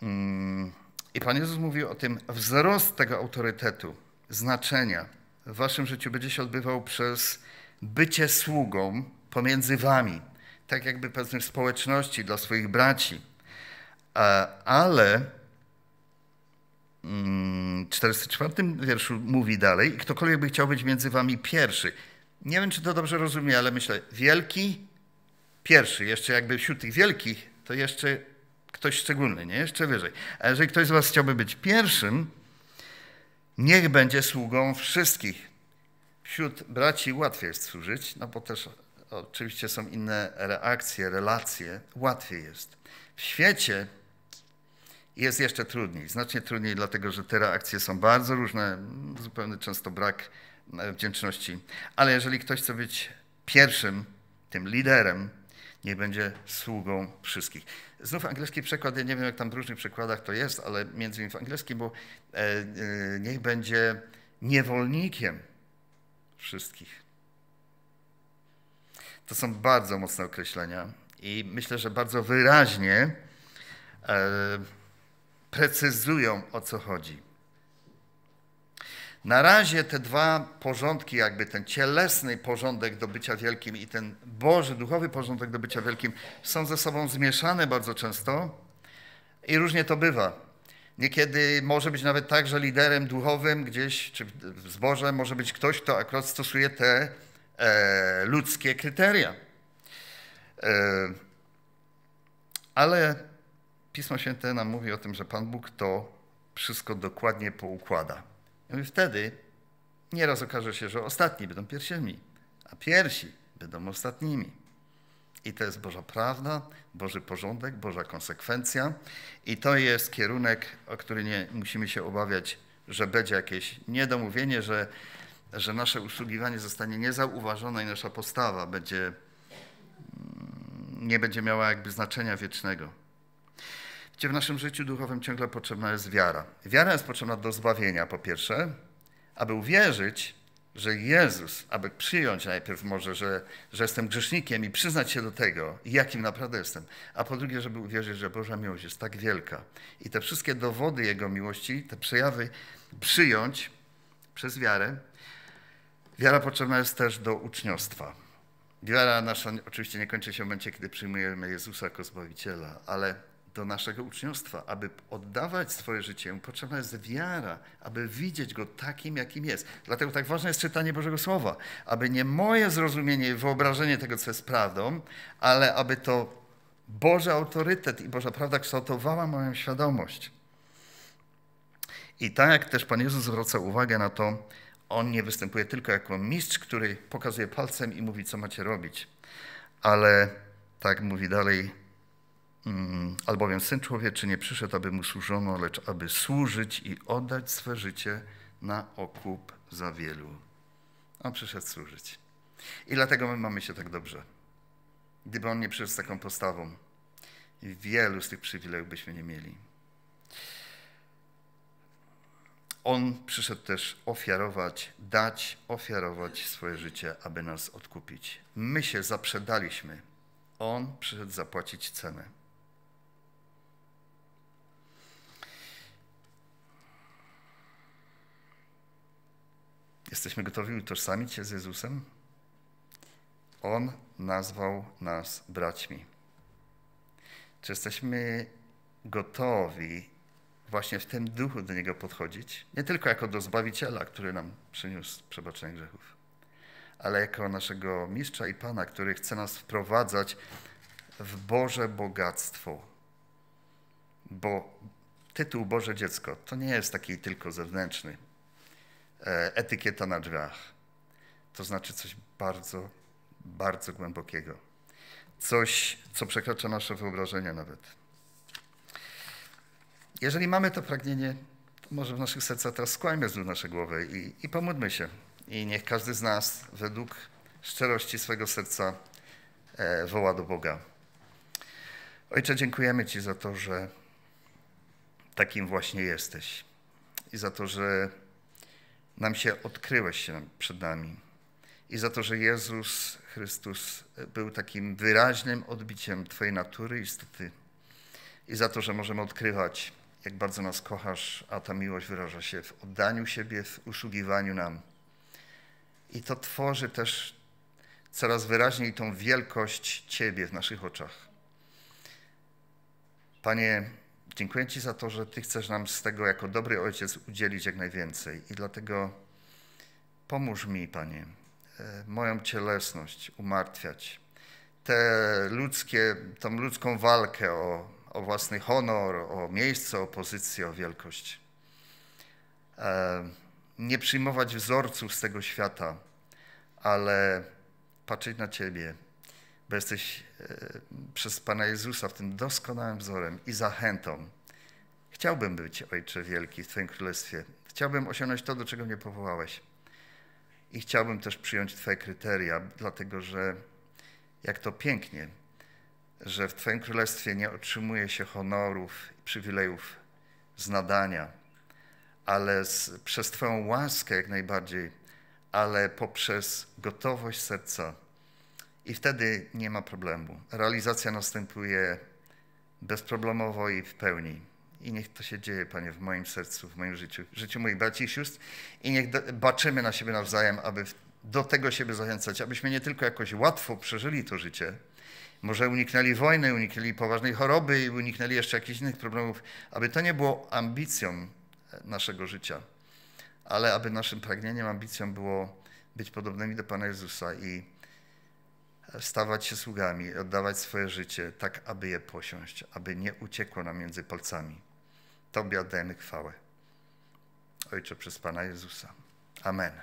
Mm, I Pan Jezus mówił o tym, wzrost tego autorytetu, znaczenia w waszym życiu będzie się odbywał przez bycie sługą pomiędzy wami, tak jakby pewnej społeczności dla swoich braci ale mm, w 44 wierszu mówi dalej, ktokolwiek by chciał być między wami pierwszy. Nie wiem, czy to dobrze rozumiem, ale myślę, wielki, pierwszy, jeszcze jakby wśród tych wielkich, to jeszcze ktoś szczególny, nie? Jeszcze wyżej. A jeżeli ktoś z was chciałby być pierwszym, niech będzie sługą wszystkich. Wśród braci łatwiej jest służyć, no bo też oczywiście są inne reakcje, relacje, łatwiej jest. W świecie jest jeszcze trudniej, znacznie trudniej, dlatego że te reakcje są bardzo różne, zupełnie często brak e, wdzięczności. Ale jeżeli ktoś chce być pierwszym, tym liderem, nie będzie sługą wszystkich. Znów angielski przekład, ja nie wiem jak tam w różnych przekładach to jest, ale między innymi w angielskim, bo e, e, niech będzie niewolnikiem wszystkich. To są bardzo mocne określenia i myślę, że bardzo wyraźnie e, precyzują o co chodzi. Na razie te dwa porządki, jakby ten cielesny porządek do bycia wielkim i ten Boży, duchowy porządek do bycia wielkim, są ze sobą zmieszane bardzo często i różnie to bywa. Niekiedy może być nawet tak, że liderem duchowym gdzieś, czy w zborze, może być ktoś, kto akurat stosuje te e, ludzkie kryteria. E, ale Pismo Święte nam mówi o tym, że Pan Bóg to wszystko dokładnie poukłada. I wtedy nieraz okaże się, że ostatni będą pierwszymi, a pierwsi będą ostatnimi. I to jest Boża prawda, Boży porządek, Boża konsekwencja. I to jest kierunek, o który nie musimy się obawiać, że będzie jakieś niedomówienie, że, że nasze usługiwanie zostanie niezauważone i nasza postawa będzie, mm, nie będzie miała jakby znaczenia wiecznego gdzie w naszym życiu duchowym ciągle potrzebna jest wiara. Wiara jest potrzebna do zbawienia, po pierwsze, aby uwierzyć, że Jezus, aby przyjąć najpierw może, że, że jestem grzesznikiem i przyznać się do tego, jakim naprawdę jestem, a po drugie, żeby uwierzyć, że Boża miłość jest tak wielka i te wszystkie dowody Jego miłości, te przejawy przyjąć przez wiarę. Wiara potrzebna jest też do uczniostwa. Wiara nasza oczywiście nie kończy się w momencie, kiedy przyjmujemy Jezusa jako Zbawiciela, ale do naszego uczniostwa. Aby oddawać swoje życie, potrzebna jest wiara, aby widzieć go takim, jakim jest. Dlatego tak ważne jest czytanie Bożego Słowa, aby nie moje zrozumienie i wyobrażenie tego, co jest prawdą, ale aby to Boży autorytet i Boża prawda kształtowała moją świadomość. I tak jak też Pan Jezus zwraca uwagę na to, on nie występuje tylko jako mistrz, który pokazuje palcem i mówi, co macie robić. Ale tak mówi dalej Mm, albowiem Syn Człowieczy nie przyszedł, aby mu służono, lecz aby służyć i oddać swe życie na okup za wielu. On przyszedł służyć. I dlatego my mamy się tak dobrze. Gdyby on nie przyszedł z taką postawą, wielu z tych przywilejów byśmy nie mieli. On przyszedł też ofiarować, dać, ofiarować swoje życie, aby nas odkupić. My się zaprzedaliśmy. On przyszedł zapłacić cenę. Jesteśmy gotowi utożsamić się z Jezusem? On nazwał nas braćmi. Czy jesteśmy gotowi właśnie w tym duchu do Niego podchodzić? Nie tylko jako do Zbawiciela, który nam przyniósł przebaczenie grzechów, ale jako naszego Mistrza i Pana, który chce nas wprowadzać w Boże bogactwo. Bo tytuł Boże Dziecko to nie jest taki tylko zewnętrzny E, etykieta na drzwiach. To znaczy coś bardzo, bardzo głębokiego. Coś, co przekracza nasze wyobrażenie nawet. Jeżeli mamy to pragnienie, to może w naszych sercach teraz skłajmy z nasze głowy i, i się. I niech każdy z nas według szczerości swego serca e, woła do Boga. Ojcze, dziękujemy Ci za to, że takim właśnie jesteś i za to, że nam się odkryłeś się przed nami. I za to, że Jezus Chrystus był takim wyraźnym odbiciem Twojej natury istoty. I za to, że możemy odkrywać, jak bardzo nas kochasz, a ta miłość wyraża się w oddaniu siebie, w usługiwaniu nam. I to tworzy też coraz wyraźniej tą wielkość Ciebie w naszych oczach. Panie, Dziękuję Ci za to, że Ty chcesz nam z tego jako dobry ojciec udzielić jak najwięcej. I dlatego pomóż mi, Panie, e, moją cielesność umartwiać. Te ludzkie, tą ludzką walkę o, o własny honor, o miejsce, o pozycję, o wielkość. E, nie przyjmować wzorców z tego świata, ale patrzeć na Ciebie bo jesteś e, przez Pana Jezusa w tym doskonałym wzorem i zachętą. Chciałbym być, Ojcze Wielki, w Twoim Królestwie. Chciałbym osiągnąć to, do czego mnie powołałeś. I chciałbym też przyjąć Twoje kryteria, dlatego że jak to pięknie, że w Twoim Królestwie nie otrzymuje się honorów, przywilejów z nadania, ale z, przez Twoją łaskę jak najbardziej, ale poprzez gotowość serca i wtedy nie ma problemu. Realizacja następuje bezproblemowo i w pełni. I niech to się dzieje, Panie, w moim sercu, w moim życiu, w życiu moich braci i sióstr. I niech baczymy na siebie nawzajem, aby do tego siebie zachęcać, abyśmy nie tylko jakoś łatwo przeżyli to życie, może uniknęli wojny, uniknęli poważnej choroby i uniknęli jeszcze jakichś innych problemów, aby to nie było ambicją naszego życia, ale aby naszym pragnieniem, ambicją było być podobnymi do Pana Jezusa i stawać się sługami, oddawać swoje życie, tak aby je posiąść, aby nie uciekło nam między palcami. Tobie oddajemy chwałę. Ojcze, przez Pana Jezusa. Amen.